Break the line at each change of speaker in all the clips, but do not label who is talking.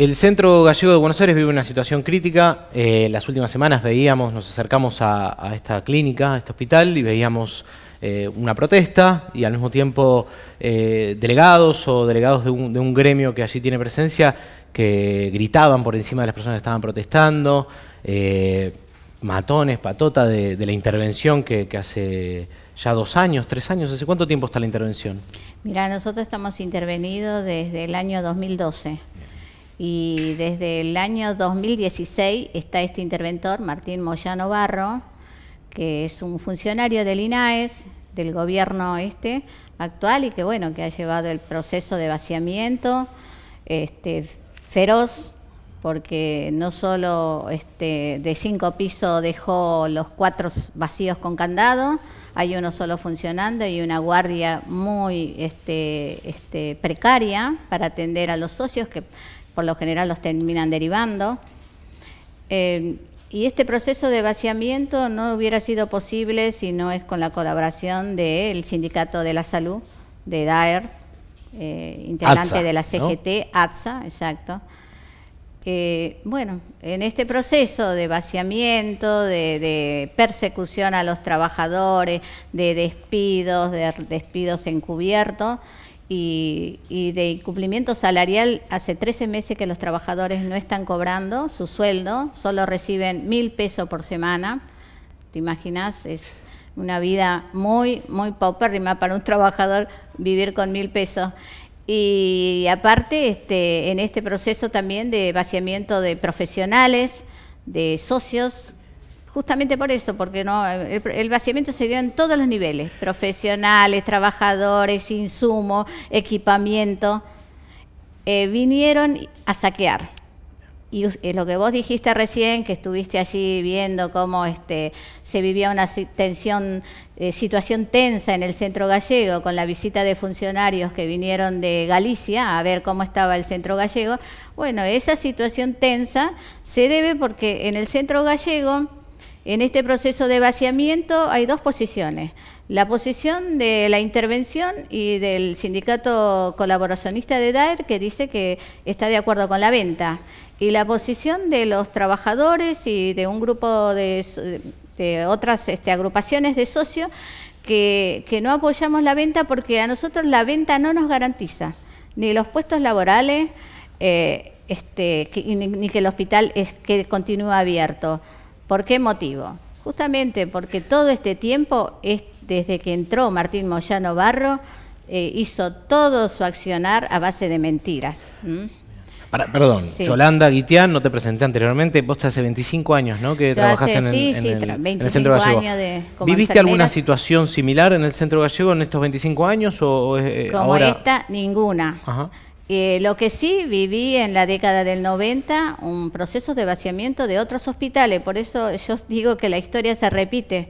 El Centro Gallego de Buenos Aires vive una situación crítica. Eh, las últimas semanas veíamos, nos acercamos a, esta clínica, a este hospital, y veíamos eh, una protesta y al mismo tiempo eh, delegados o delegados de un, gremio que allí tiene presencia que gritaban por encima de las personas que estaban protestando, matones, patota de, la intervención que, hace ya dos años, tres años, ¿hace cuánto tiempo está la intervención?
Mira, nosotros estamos intervenidos desde el año 2012 y desde el año 2016 está este interventor, Martín Moyano Barro, que es un funcionario del INAES, del gobierno este actual y que bueno, que ha llevado el proceso de vaciamiento este, feroz porque no solo este, de cinco pisos dejó los cuatro vacíos con candado, hay uno solo funcionando y una guardia muy este, precaria para atender a los socios que por lo general los terminan derivando. Eh, y este proceso de vaciamiento no hubiera sido posible si no es con la colaboración del Sindicato de la Salud, de DAER, eh, integrante de la CGT, ATSA, exacto. Eh, bueno, en este proceso de vaciamiento, de, persecución a los trabajadores, de despidos, de despidos encubiertos, y, de incumplimiento salarial, hace 13 meses que los trabajadores no están cobrando su sueldo, solo reciben mil pesos por semana. ¿Te imaginas? Es una vida muy, muy paupérrima para un trabajador vivir con mil pesos. Y aparte, este, en este proceso también de vaciamiento de profesionales, de socios Justamente por eso, porque no el, vaciamiento se dio en todos los niveles, profesionales, trabajadores, insumos, equipamiento. Eh, vinieron a saquear. Y eh, lo que vos dijiste recién, que estuviste allí viendo cómo este, se vivía una tensión, eh, situación tensa en el centro gallego con la visita de funcionarios que vinieron de Galicia a ver cómo estaba el centro gallego, bueno, esa situación tensa se debe porque en el centro gallego en este proceso de vaciamiento hay dos posiciones, la posición de la intervención y del sindicato colaboracionista de DAER que dice que está de acuerdo con la venta y la posición de los trabajadores y de un grupo de, otras este, agrupaciones de socios que, no apoyamos la venta porque a nosotros la venta no nos garantiza ni los puestos laborales eh, este, ni, que el hospital es, que continúa abierto. ¿Por qué motivo? Justamente porque todo este tiempo, es, desde que entró Martín Moyano Barro, eh, hizo todo su accionar a base de mentiras. perdón, Yolanda
Guitián, no te presenté anteriormente, vos te hace 25 años, ¿no? Que trabajás en, el, Centro Gallego. ¿Viviste alguna situación similar en el Centro Gallego en estos 25 años? O, eh, como esta,
ninguna. Ajá. Eh, lo que sí viví en la década del 90, un proceso de vaciamiento de otros hospitales, por eso yo digo que la historia se repite.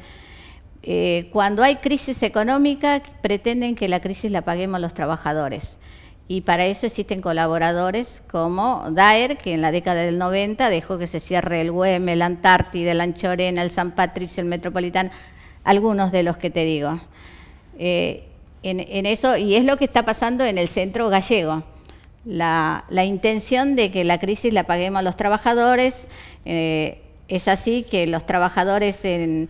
Eh, cuando hay crisis económica, pretenden que la crisis la paguemos los trabajadores. Y para eso existen colaboradores como Daer, que en la década del 90 dejó que se cierre el UEM, el Antártida, el Anchorena, el San Patricio, el Metropolitán, algunos de los que te digo. Eh, en, eso, y es lo que está pasando en el centro gallego la, intención de que la crisis la paguemos los trabajadores. Eh, es así que los trabajadores eh,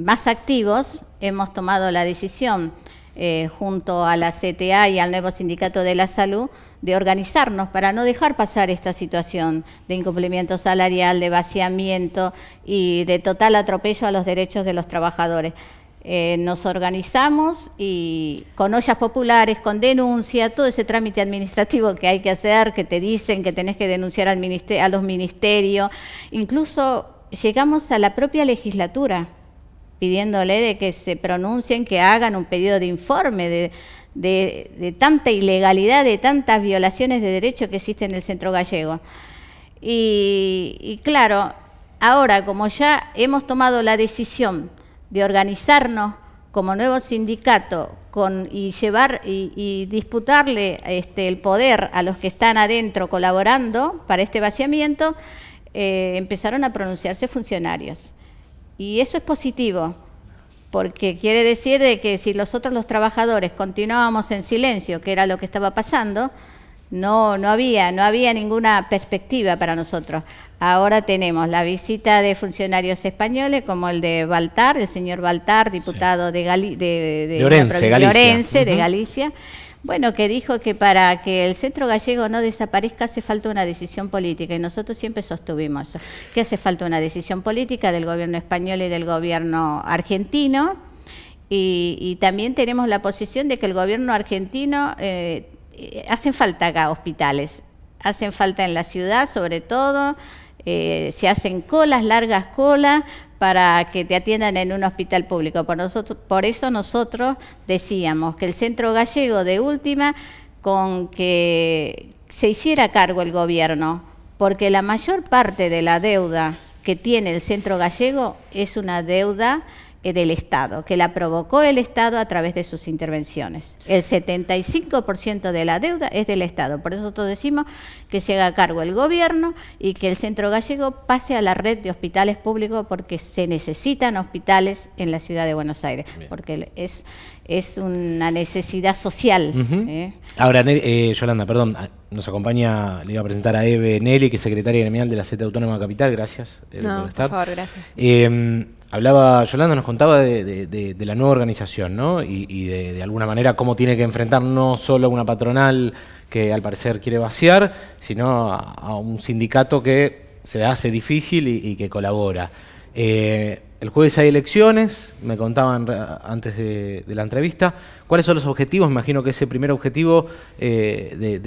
más activos hemos tomado la decisión, eh, junto a la CTA y al nuevo Sindicato de la Salud, de organizarnos para no dejar pasar esta situación de incumplimiento salarial, de vaciamiento y de total atropello a los derechos de los trabajadores. Eh, nos organizamos y con ollas populares, con denuncia, todo ese trámite administrativo que hay que hacer, que te dicen que tenés que denunciar al a los ministerios, incluso llegamos a la propia legislatura pidiéndole de que se pronuncien, que hagan un pedido de informe de, tanta ilegalidad, de tantas violaciones de derechos que existen en el centro gallego. y claro, ahora como ya hemos tomado la decisión de organizarnos como nuevo sindicato y llevar y, disputarle este, el poder a los que están adentro colaborando para este vaciamiento, eh, empezaron a pronunciarse funcionarios. Y eso es positivo, porque quiere decir de que si nosotros los trabajadores continuábamos en silencio, que era lo que estaba pasando, no, no había, no había ninguna perspectiva para nosotros. Ahora tenemos la visita de funcionarios españoles, como el de Baltar, el señor Baltar, diputado de, de, de, Galicia. de Galicia. Bueno, que dijo que para que el centro gallego no desaparezca hace falta una decisión política y nosotros siempre sostuvimos que hace falta una decisión política del gobierno español y del gobierno argentino. Y, también tenemos la posición de que el gobierno argentino eh, eh, hacen falta acá hospitales, hacen falta en la ciudad sobre todo, eh, se hacen colas, largas colas, para que te atiendan en un hospital público. Por, nosotros, por eso nosotros decíamos que el centro gallego de última, con que se hiciera cargo el gobierno, porque la mayor parte de la deuda que tiene el centro gallego es una deuda eh, del Estado, que la provocó el Estado a través de sus intervenciones. El 75% de la deuda es del Estado. Por eso nosotros decimos que se haga cargo el gobierno y que el centro gallego pase a la red de hospitales públicos porque se necesitan hospitales en la ciudad de Buenos Aires, porque es, es una necesidad social. ¿eh?
Ahora, eh, Yolanda, perdón, ah, nos acompaña, le iba a presentar a Eve Nelly, que es secretaria General de la CETA Autónoma Capital. Gracias.
por, estar. por favor, gracias.
Em, Hablaba, Yolanda nos contaba de, la nueva organización, ¿no? Y, de, alguna manera cómo tiene que enfrentar no solo a una patronal que al parecer quiere vaciar, sino a, un sindicato que se hace difícil y, que colabora. Eh, el jueves hay elecciones, me contaban antes de, la entrevista. ¿Cuáles son los objetivos? imagino que ese primer objetivo eh, de,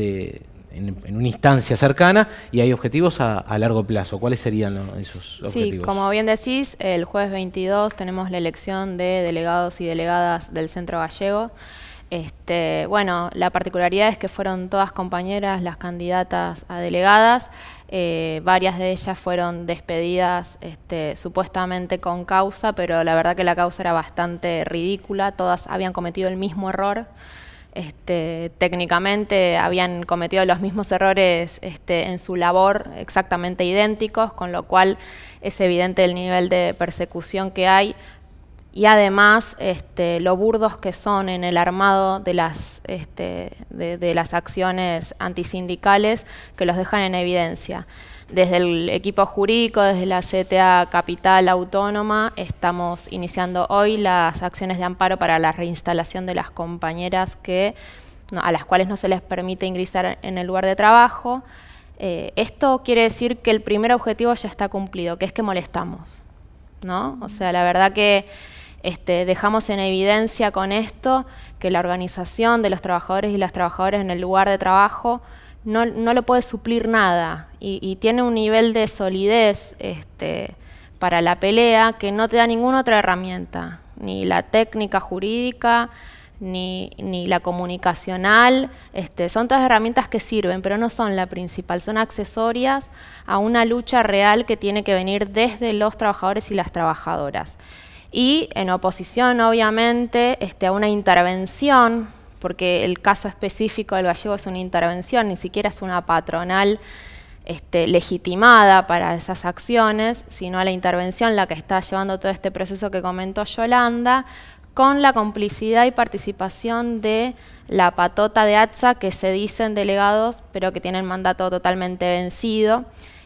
en, una instancia cercana y hay objetivos a, largo plazo. ¿Cuáles serían esos objetivos? Sí, como
bien decís, el jueves 22 tenemos la elección de delegados y delegadas del Centro Gallego. Este, bueno, la particularidad es que fueron todas compañeras las candidatas a delegadas. Eh, varias de ellas fueron despedidas este, supuestamente con causa, pero la verdad que la causa era bastante ridícula. Todas habían cometido el mismo error. Este, técnicamente habían cometido los mismos errores este, en su labor exactamente idénticos, con lo cual es evidente el nivel de persecución que hay y además los este, lo burdos que son en el armado de las, de las acciones antisindicales que los dejan en evidencia. Desde el equipo jurídico, desde la CTA Capital Autónoma, estamos iniciando hoy las acciones de amparo para la reinstalación de las compañeras que, a las cuales no se les permite ingresar en el lugar de trabajo. Eh, esto quiere decir que el primer objetivo ya está cumplido, que es que molestamos. ¿no? O sea, la verdad que este, dejamos en evidencia con esto que la organización de los trabajadores y las trabajadoras en el lugar de trabajo no, no lo puede suplir nada y, tiene un nivel de solidez este, para la pelea que no te da ninguna otra herramienta, ni la técnica jurídica, ni, la comunicacional, este, son todas herramientas que sirven, pero no son la principal, son accesorias a una lucha real que tiene que venir desde los trabajadores y las trabajadoras. Y en oposición, obviamente, este, a una intervención, porque el caso específico del gallego es una intervención, ni siquiera es una patronal este, legitimada para esas acciones, sino a la intervención la que está llevando todo este proceso que comentó Yolanda, con la complicidad y participación de la patota de ATSA que se dicen delegados, pero que tienen mandato totalmente vencido.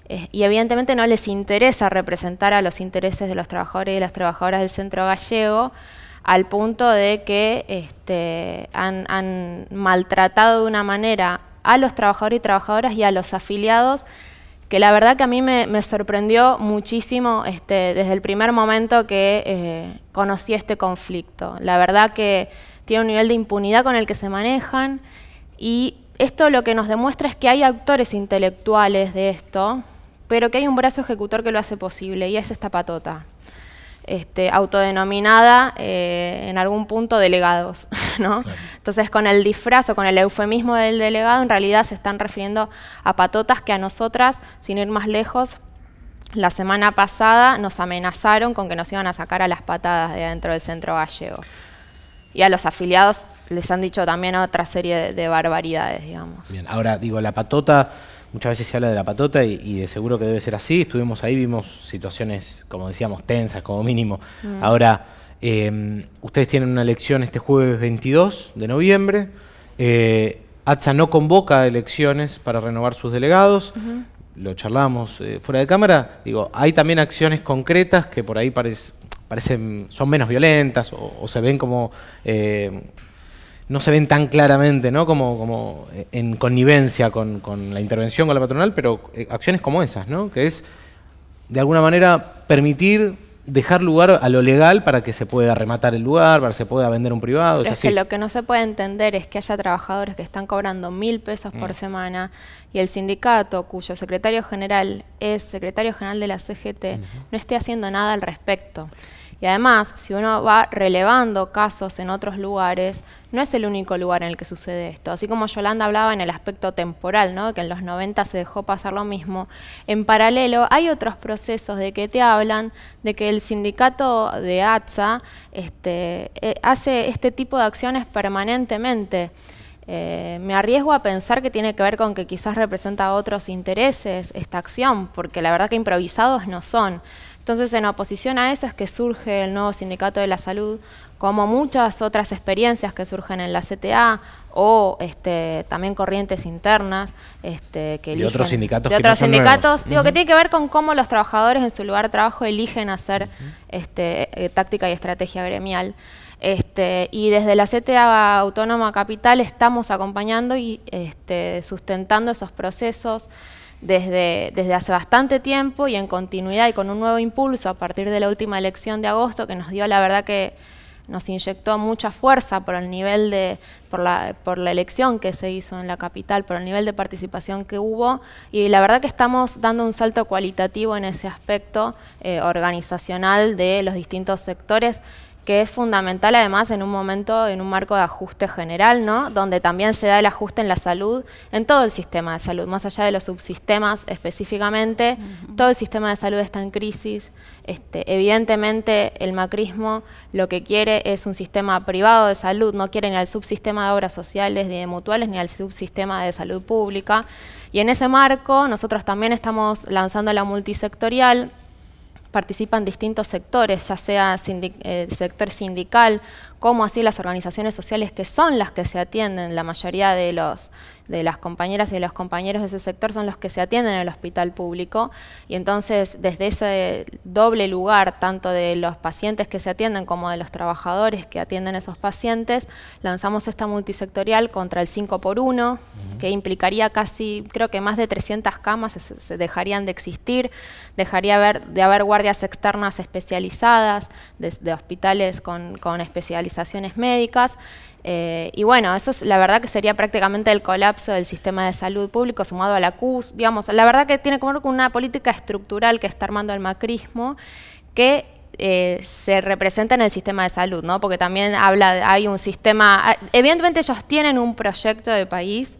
Eh, y evidentemente no les interesa representar a los intereses de los trabajadores y las trabajadoras del centro gallego, al punto de que este, han maltratado de una manera a los trabajadores y trabajadoras y a los afiliados, que la verdad que a mí me, sorprendió muchísimo este, desde el primer momento que eh, conocí este conflicto. La verdad que tiene un nivel de impunidad con el que se manejan y esto lo que nos demuestra es que hay actores intelectuales de esto, pero que hay un brazo ejecutor que lo hace posible y es esta patota este, autodenominada eh, en algún punto delegados. ¿no? Entonces, con el disfraz o con el eufemismo del delegado, en realidad se están refiriendo a patotas que a nosotras, sin ir más lejos, la semana pasada nos amenazaron con que nos iban a sacar a las patadas de adentro del centro gallego. Y a los afiliados les han dicho también otra serie de, de barbaridades, digamos.
Bien, ahora digo, la patota Muchas veces se habla de la patota y, de seguro que debe ser así. Estuvimos ahí, vimos situaciones, como decíamos, tensas como mínimo. Mm. Ahora, eh, ustedes tienen una elección este jueves 22 de noviembre. Eh, ATSA no convoca elecciones para renovar sus delegados. Lo charlamos eh, fuera de cámara. Digo, hay también acciones concretas que por ahí parecen, son menos violentas o se ven como no se ven tan claramente, ¿no? Como, como eh, en connivencia con, la intervención, con la patronal, pero eh, acciones como esas, ¿no? Que es, de alguna manera, permitir dejar lugar a lo legal para que se pueda rematar el lugar, para que se pueda vender un privado. Es, que lo
que no se puede entender es que haya trabajadores que están cobrando mil pesos por mm. semana y el sindicato, cuyo secretario general es secretario general de la CGT, no esté haciendo nada al respecto. Y además, si uno va relevando casos en otros lugares, no es el único lugar en el que sucede esto. Así como Yolanda hablaba en el aspecto temporal, ¿no? que en los 90 se dejó pasar lo mismo, en paralelo hay otros procesos de que te hablan de que el sindicato de ATSA este, eh, hace este tipo de acciones permanentemente. Eh, me arriesgo a pensar que tiene que ver con que quizás representa otros intereses esta acción, porque la verdad que improvisados no son. Entonces, en oposición a eso es que surge el nuevo Sindicato de la Salud, como muchas otras experiencias que surgen en la CTA o este, también corrientes internas este, que De otros sindicatos. otros sindicatos, digo, que tiene que ver con cómo los trabajadores en su lugar de trabajo eligen hacer este, eh, táctica y estrategia gremial. Este, y desde la CTA Autónoma Capital estamos acompañando y este, sustentando esos procesos desde, desde hace bastante tiempo y en continuidad y con un nuevo impulso a partir de la última elección de agosto que nos dio la verdad que nos inyectó mucha fuerza por el nivel de, por la, por la elección que se hizo en la capital, por el nivel de participación que hubo y la verdad que estamos dando un salto cualitativo en ese aspecto eh, organizacional de los distintos sectores que es fundamental además en un momento, en un marco de ajuste general, ¿no? donde también se da el ajuste en la salud, en todo el sistema de salud, más allá de los subsistemas específicamente, todo el sistema de salud está en crisis. Este, evidentemente el macrismo lo que quiere es un sistema privado de salud, no quiere ni al subsistema de obras sociales ni de mutuales ni al subsistema de salud pública. Y en ese marco nosotros también estamos lanzando la multisectorial, participan distintos sectores, ya sea eh, sector sindical cómo así las organizaciones sociales que son las que se atienden, la mayoría de, los, de las compañeras y de los compañeros de ese sector son los que se atienden en el hospital público y entonces desde ese doble lugar, tanto de los pacientes que se atienden como de los trabajadores que atienden a esos pacientes, lanzamos esta multisectorial contra el 5 por 1 que implicaría casi, creo que más de 300 camas se, dejarían de existir, dejaría de haber guardias externas especializadas, de, hospitales con, con hospitalizaciones médicas. Eh, y bueno, eso es la verdad que sería prácticamente el colapso del sistema de salud público sumado a la CUS. Digamos, la verdad que tiene que ver con una política estructural que está armando el macrismo que eh, se representa en el sistema de salud, ¿no? Porque también habla, hay un sistema, ah, evidentemente ellos tienen un proyecto de país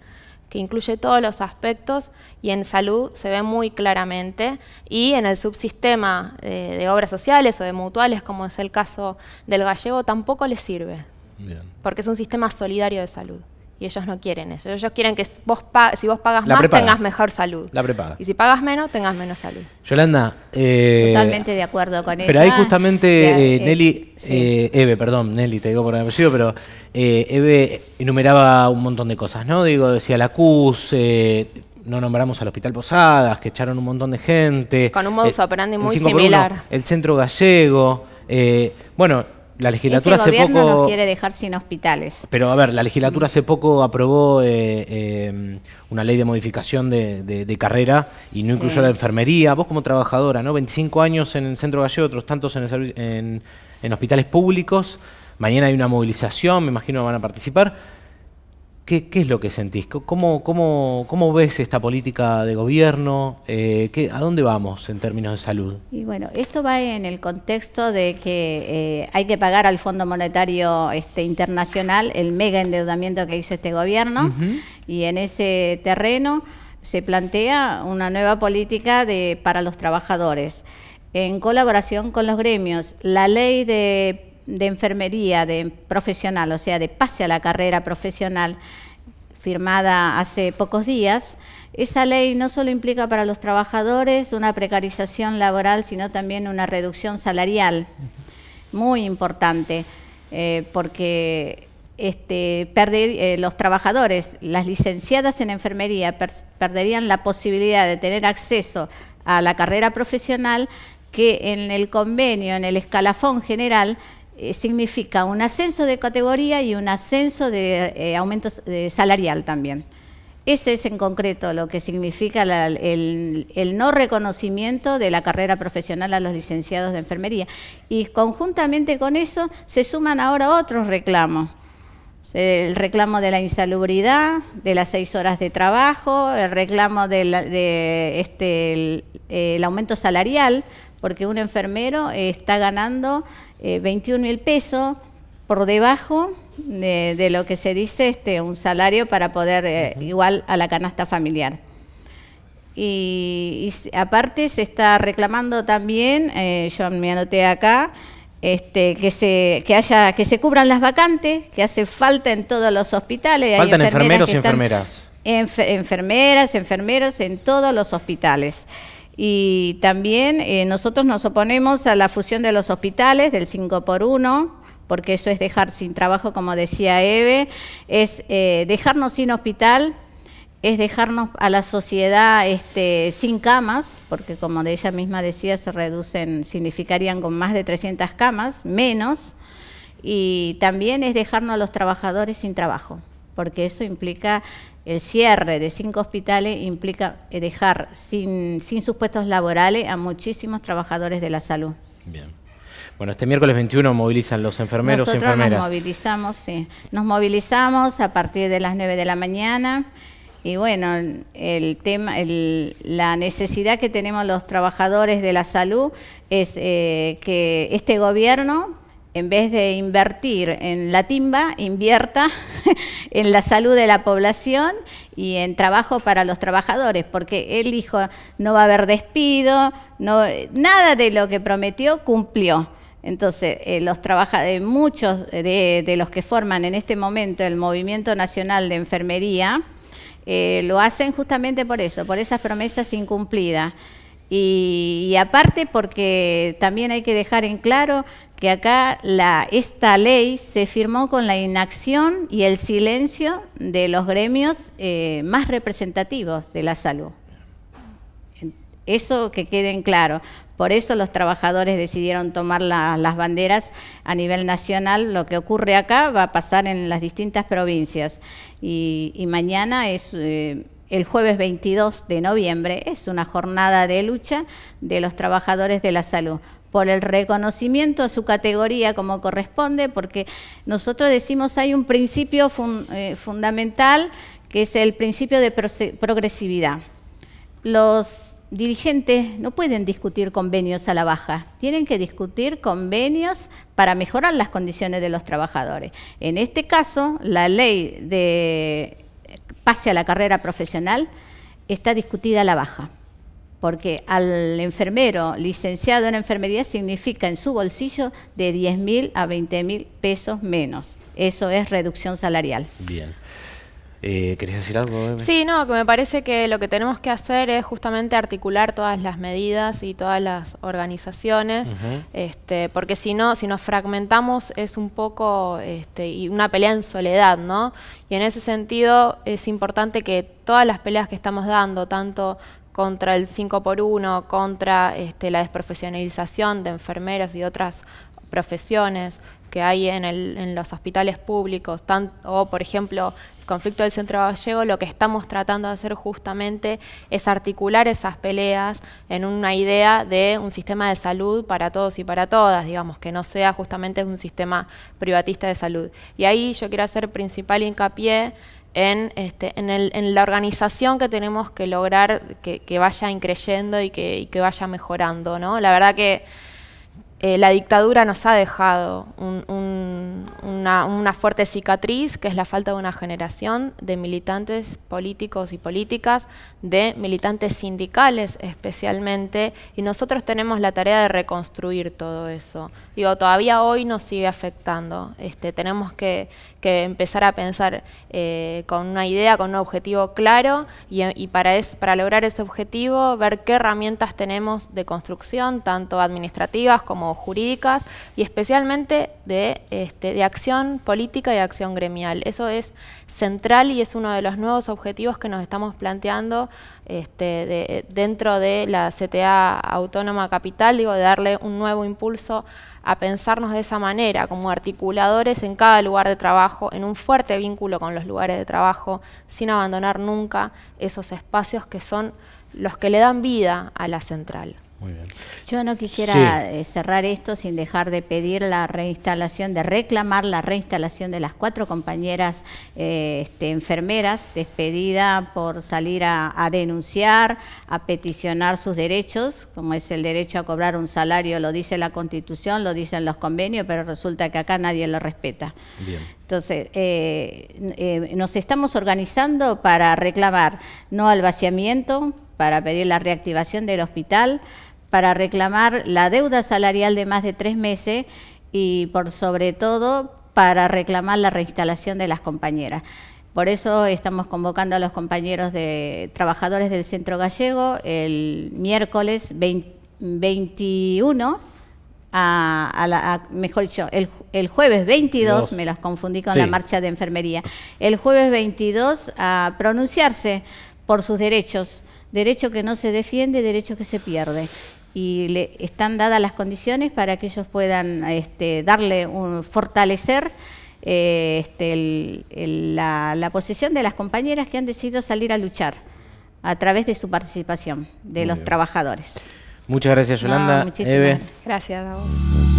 que incluye todos los aspectos y en salud se ve muy claramente y en el subsistema eh, de obras sociales o de mutuales, como es el caso del gallego, tampoco le sirve, porque es un sistema solidario de salud. Y ellos no quieren eso. Ellos quieren que vos si vos pagas más, tengas mejor salud. La prepaga. Y si pagas menos, tengas menos salud.
Yolanda. Eh, Totalmente
de acuerdo con eso. Pero ahí justamente eh, eh, Nelly,
eh, Eve, perdón, Nelly, te digo por el apellido, pero Eve enumeraba un montón de cosas, ¿no? Digo, decía la CUS, no nombramos al Hospital Posadas, que echaron un montón de gente. Con un modus
operandi muy similar.
el Centro Gallego. bueno, la legislatura este hace poco... nos quiere
dejar sin hospitales.
Pero a ver, la legislatura hace poco aprobó eh, eh, una ley de modificación de, carrera y no incluyó la enfermería. Vos como trabajadora, ¿no? 25 años en el Centro Gallego, otros tantos en, en, en hospitales públicos. Mañana hay una movilización, me imagino que van a participar. ¿Qué, es lo que sentís? ¿Cómo, ves esta política de gobierno? Eh, ¿A dónde vamos en términos de salud?
Y bueno, esto va en el contexto de que eh, hay que pagar al Fondo Monetario este, Internacional el mega endeudamiento que hizo este gobierno y en ese terreno se plantea una nueva política de, para los trabajadores en colaboración con los gremios. La ley de de enfermería, de profesional, o sea, de pase a la carrera profesional, firmada hace pocos días, esa ley no solo implica para los trabajadores una precarización laboral, sino también una reducción salarial, muy importante, eh, porque este, perder, eh, los trabajadores, las licenciadas en enfermería, perderían la posibilidad de tener acceso a la carrera profesional que en el convenio, en el escalafón general, eh, significa un ascenso de categoría y un ascenso de eh, aumento salarial también. Ese es en concreto lo que significa el, no reconocimiento de la carrera profesional a los licenciados de enfermería. Y conjuntamente con eso se suman ahora otros reclamos. El reclamo de la insalubridad, de las seis horas de trabajo, el reclamo del este, aumento salarial, porque un enfermero está ganando eh, 21 mil pesos por debajo de, lo que se dice este, un salario para poder eh, igual a la canasta familiar. Y, aparte se está reclamando también, eh, yo me anoté acá, este, que se que haya que se cubran las vacantes, que hace falta en todos los hospitales. Faltan enfermeros y enfermeras. enfermeras, enfermeros en todos los hospitales. Y también eh, nosotros nos oponemos a la fusión de los hospitales del 5 por 1 porque eso es dejar sin trabajo, como decía Eve, es eh, dejarnos sin hospital, es dejarnos a la sociedad este, sin camas, porque como ella misma decía, se reducen, significarían con más de 300 camas, menos, y también es dejarnos a los trabajadores sin trabajo, porque eso implica el cierre de cinco hospitales implica eh, dejar sin, sin sus puestos laborales a muchísimos trabajadores de la salud.
Bien. Bueno, este miércoles 21 movilizan los enfermeros y enfermeras. Nos
movilizamos, sí. Nos movilizamos a partir de las 9 de la mañana. Y bueno, el tema, la necesidad que tenemos los trabajadores de la salud es eh, que este gobierno en vez de invertir en la timba, invierta en la salud de la población y en trabajo para los trabajadores, porque él hijo no va a haber despido, no, nada de lo que prometió cumplió. Entonces, eh, eh, muchos de, los que forman en este momento el Movimiento Nacional de Enfermería, eh, lo hacen justamente por eso, por esas promesas incumplidas. y, aparte porque también hay que dejar en claro que acá esta ley se firmó con la inacción y el silencio de los gremios eh, más representativos de la salud. Eso que quede en claro. Por eso los trabajadores decidieron tomar las banderas a nivel nacional. Lo que ocurre acá va a pasar en las distintas provincias. Y, mañana es... Eh, el jueves 22 de noviembre es una jornada de lucha de los trabajadores de la salud por el reconocimiento a su categoría como corresponde, porque nosotros decimos hay un principio eh, fundamental que es el principio de progresividad. Los dirigentes no pueden discutir convenios a la baja, tienen que discutir convenios para mejorar las condiciones de los trabajadores. En este caso, la ley de pase a la carrera profesional está discutida a la baja porque al enfermero licenciado en enfermería significa en su bolsillo de 10.000 mil a 20 mil pesos menos. Eso es reducción salarial.
Bien. Eh, decir algo? Sí,
no, que me parece que lo que tenemos que hacer es justamente
articular todas las medidas y todas las organizaciones, este, porque si no, si nos fragmentamos es un poco este, y una pelea en soledad, ¿no? Y en ese sentido es importante que todas las peleas que estamos dando, tanto contra el 5 por 1 contra este, la desprofesionalización de enfermeros y otras profesiones que hay en, los hospitales públicos, o por ejemplo el conflicto del centro gallego, lo que estamos tratando de hacer justamente es articular esas peleas en una idea de un sistema de salud para todos y para todas, digamos, que no sea justamente un sistema privatista de salud. Y ahí yo quiero hacer principal hincapié en, este, en, la organización que tenemos que lograr que, vaya increyendo y que, vaya mejorando. La verdad que eh, la dictadura nos ha dejado una, fuerte cicatriz, que es la falta de una generación de militantes políticos y políticas, de militantes sindicales especialmente, y nosotros tenemos la tarea de reconstruir todo eso digo, todavía hoy nos sigue afectando. Este, tenemos que, empezar a pensar eh, con una idea, con un objetivo claro y, para, para lograr ese objetivo ver qué herramientas tenemos de construcción, tanto administrativas como jurídicas y especialmente de, este, de acción política y acción gremial. Eso es central y es uno de los nuevos objetivos que nos estamos planteando este, dentro de la CTA Autónoma Capital, digo, de darle un nuevo impulso a pensarnos de esa manera, como articuladores en cada lugar de trabajo, en un fuerte vínculo con los lugares de trabajo, sin abandonar nunca esos espacios que son los que le dan
vida a la central. Yo no quisiera eh, cerrar esto sin dejar de pedir la reinstalación, de reclamar la reinstalación de las cuatro compañeras eh, este, enfermeras despedida por salir a, denunciar, a peticionar sus derechos, como es el derecho a cobrar un salario, lo dice la Constitución, lo dicen los convenios, pero resulta que acá nadie lo respeta. Entonces, eh, nos estamos organizando para reclamar no al vaciamiento, para pedir la reactivación del hospital, para reclamar la deuda salarial de más de tres meses y por sobre todo para reclamar la reinstalación de las compañeras. Por eso estamos convocando a los compañeros de trabajadores del Centro Gallego el miércoles 21 a, la, mejor dicho, el, jueves 22, me las confundí con la marcha de enfermería, el jueves 22 a pronunciarse por sus derechos derecho que no se defiende, derecho que se pierde. Y le están dadas las condiciones para que ellos puedan este, darle fortalecer eh, este, la, la posición de las compañeras que han decidido salir a luchar a través de su participación de los trabajadores.
Muchas gracias, Yolanda. muchísimas
gracias a vos.